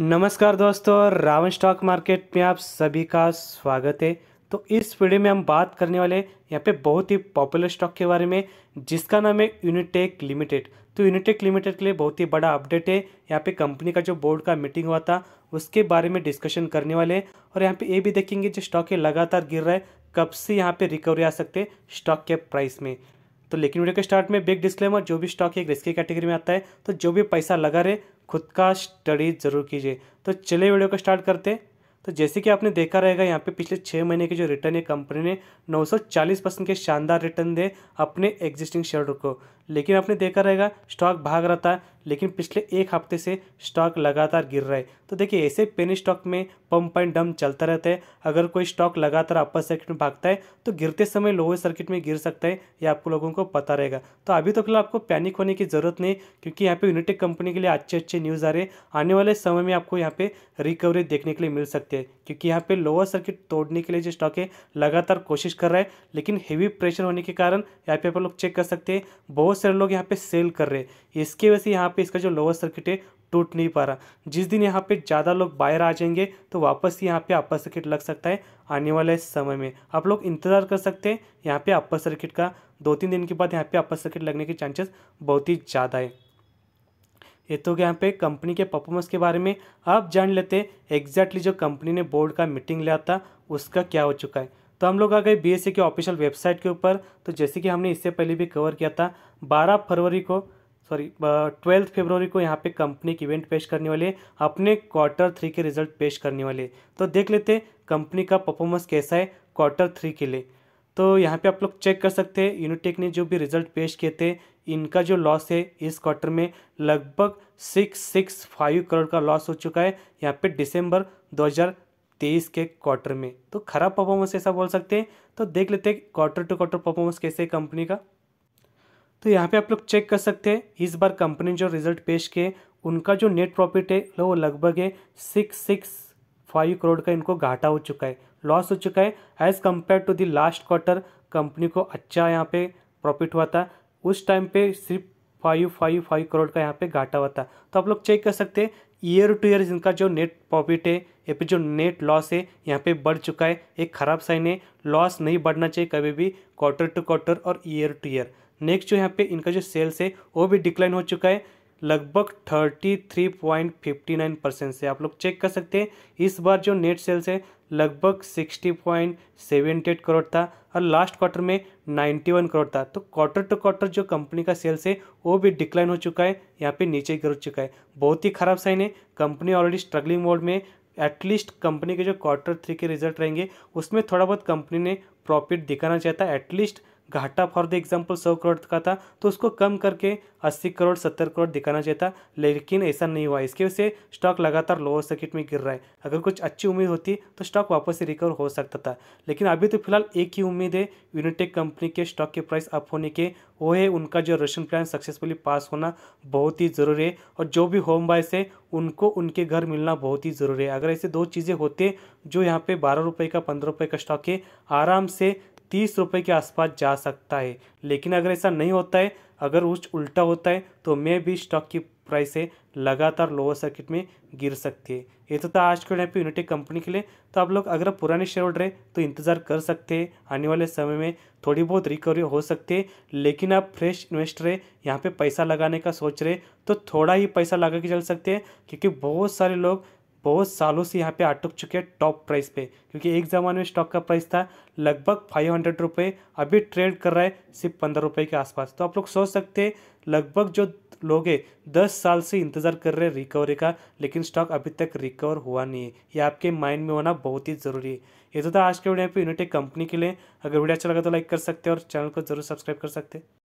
नमस्कार दोस्तों Ravan stock market में आप सभी का स्वागत है तो इस वीडियो में हम बात करने वाले यहाँ पे बहुत ही पॉपुलर स्टॉक के बारे में जिसका नाम है यूनिटेक लिमिटेड तो यूनिटेक लिमिटेड के लिए बहुत ही बड़ा अपडेट है यहाँ पे कंपनी का जो बोर्ड का मीटिंग हुआ था उसके बारे में डिस्कशन करने वाले हैं और यहाँ पर ये भी देखेंगे जो स्टॉक है लगातार गिर रहा है कब से यहाँ पे रिकवरी आ सकते हैं स्टॉक के प्राइस में तो लेकिन वीडियो के स्टार्ट में बिग डिस्क्लेमर जो भी स्टॉक एक रिस्की कैटेगरी में आता है तो जो भी पैसा लगा रहे खुद का स्टडी ज़रूर कीजिए तो चले वीडियो को स्टार्ट करते तो जैसे कि आपने देखा रहेगा यहाँ पे पिछले छः महीने के जो रिटर्न है कंपनी ने 940 परसेंट के शानदार रिटर्न दे अपने एग्जिस्टिंग शेयर को लेकिन आपने देखा रहेगा स्टॉक भाग रहा था लेकिन पिछले एक हफ्ते से स्टॉक लगातार गिर रहा है तो देखिए ऐसे पेनी स्टॉक में पंप एंड डम चलता रहता है अगर कोई स्टॉक लगातार अपर सर्किट में भागता है तो गिरते समय लोअर सर्किट में गिर सकता है ये आपको लोगों को पता रहेगा तो अभी तो फिलहाल आपको पैनिक होने की ज़रूरत नहीं क्योंकि यहाँ पे यूनिटेक कंपनी के लिए अच्छे अच्छे न्यूज़ आ रहे हैं आने वाले समय में आपको यहाँ पे रिकवरी देखने के लिए मिल सकती है क्योंकि यहाँ पे लोअर सर्किट तोड़ने के लिए जो स्टॉक है लगातार कोशिश कर रहा है लेकिन हेवी प्रेशर होने के कारण यहाँ पे आप लोग चेक कर सकते हैं बहुत बहुत सारे लोग यहाँ पे सेल कर रहे हैं इसके वजह से यहाँ पे इसका जो लोअर सर्किट है टूट नहीं पा रहा जिस दिन यहाँ पे ज़्यादा लोग बाहर आ जाएंगे तो वापस यहाँ पे अपर सर्किट लग सकता है आने वाले समय में आप लोग इंतज़ार कर सकते हैं यहाँ पे अपर सर्किट का दो तीन दिन के बाद यहाँ पे अपर सर्किट लगने के चांसेस बहुत ही ज़्यादा है ये तो यहाँ पे कंपनी के परफॉर्मेंस के बारे में आप जान लेते हैं एग्जैक्टली जो कंपनी ने बोर्ड का मीटिंग लिया था उसका क्या हो चुका है तो हम लोग आ गए सी e के ऑफिशियल वेबसाइट के ऊपर तो जैसे कि हमने इससे पहले भी कवर किया था बारह फरवरी को सॉरी ट्वेल्थ फरवरी को यहाँ पे कंपनी की इवेंट पेश करने वाले अपने क्वार्टर थ्री के रिजल्ट पेश करने वाले तो देख लेते कंपनी का परफॉर्मेंस कैसा है क्वार्टर थ्री के लिए तो यहाँ पे आप लोग चेक कर सकते हैं यूनिटेक ने जो भी रिजल्ट पेश किए थे इनका जो लॉस है इस क्वार्टर में लगभग सिक्स सिक्स फाइव करोड़ का लॉस हो चुका है यहाँ पे दिसंबर तेईस के क्वार्टर में तो खराब परफॉर्मेंस ऐसा बोल सकते हैं तो देख लेते हैं क्वार्टर टू क्वार्टर परफॉर्मेंस कैसे है कंपनी का तो यहाँ पे आप लोग चेक कर सकते हैं इस बार कंपनी जो रिजल्ट पेश किए उनका जो नेट प्रॉफिट है वो लगभग है सिक्स सिक्स फाइव करोड़ का इनको घाटा हो चुका है लॉस हो चुका है as compared to the last quarter company को अच्छा यहाँ पे प्रॉफिट हुआ था उस टाइम पे सिर्फ फाइव फाइव फाइव करोड़ का यहाँ पे घाटा हुआ था तो आप लोग चेक कर सकते हैं ईयर टू ईयर इनका जो नेट प्रॉफिट है या फिर जो नेट लॉस है यहाँ पे बढ़ चुका है एक ख़राब साइन है लॉस नहीं बढ़ना चाहिए कभी भी क्वार्टर टू क्वार्टर और ईयर टू ईयर नेक्स्ट जो यहाँ पे इनका जो सेल्स है वो भी डिक्लाइन हो चुका है लगभग 33.59 परसेंट से आप लोग चेक कर सकते हैं इस बार जो नेट सेल्स है लगभग 60.78 करोड़ था और लास्ट क्वार्टर में 91 करोड़ था तो क्वार्टर टू क्वार्टर जो कंपनी का सेल्स है वो भी डिक्लाइन हो चुका है यहाँ पे नीचे गिर चुका है बहुत ही खराब साइन है कंपनी ऑलरेडी स्ट्रगलिंग मोड में एटलीस्ट कंपनी के जो क्वार्टर थ्री के रिजल्ट रहेंगे उसमें थोड़ा बहुत कंपनी ने प्रॉफिट दिखाना चाहता है एटलीस्ट घाटा फॉर द एग्जाम्पल सौ करोड़ का था तो उसको कम करके अस्सी करोड़ सत्तर करोड़ दिखाना चाहिए था लेकिन ऐसा नहीं हुआ इसकी वजह से स्टॉक लगातार लोअर सर्किट में गिर रहा है अगर कुछ अच्छी उम्मीद होती तो स्टॉक वापस से रिकवर हो सकता था लेकिन अभी तो फिलहाल एक ही उम्मीद है यूनिटेक कंपनी के स्टॉक के प्राइस अप होने के वो है उनका जो रशियन प्लान सक्सेसफुली पास होना बहुत ही ज़रूरी है और जो भी होम बायस है उनको उनके घर मिलना बहुत ही ज़रूरी है अगर ऐसे दो चीज़ें होते जो यहाँ पे बारह रुपये का पंद्रह रुपये का स्टॉक है आराम से तीस रुपये के आसपास जा सकता है लेकिन अगर ऐसा नहीं होता है अगर उस उल्टा होता है तो मे भी स्टॉक की प्राइस है लगातार लोअर सर्किट में गिर सकती है ये तो था आज के यहाँ पे यूनिटेक कंपनी के लिए तो आप लोग अगर पुराने शेयर होल्डर है तो इंतज़ार कर सकते हैं आने वाले समय में थोड़ी बहुत रिकवरी हो सकती है लेकिन आप फ्रेश इन्वेस्टर है यहाँ पे पैसा लगाने का सोच रहे तो थोड़ा ही पैसा लगा के चल सकते हैं क्योंकि बहुत सारे लोग बहुत सालों से यहाँ पे अटक चुके हैं टॉप प्राइस पे क्योंकि एक ज़माने में स्टॉक का प्राइस था लगभग फाइव हंड्रेड रुपये अभी ट्रेड कर रहा है सिर्फ पंद्रह रुपये के आसपास तो आप लोग सोच सकते हैं लगभग जो लोग हैं दस साल से इंतज़ार कर रहे हैं रिकवरी का लेकिन स्टॉक अभी तक रिकवर हुआ नहीं है ये आपके माइंड में होना बहुत ही ज़रूरी है ये तो था आज के वीडियो पर यूनिटेक कंपनी के लिए अगर वीडियो अच्छा लगा तो लाइक कर सकते हैं और चैनल को जरूर सब्सक्राइब कर सकते हैं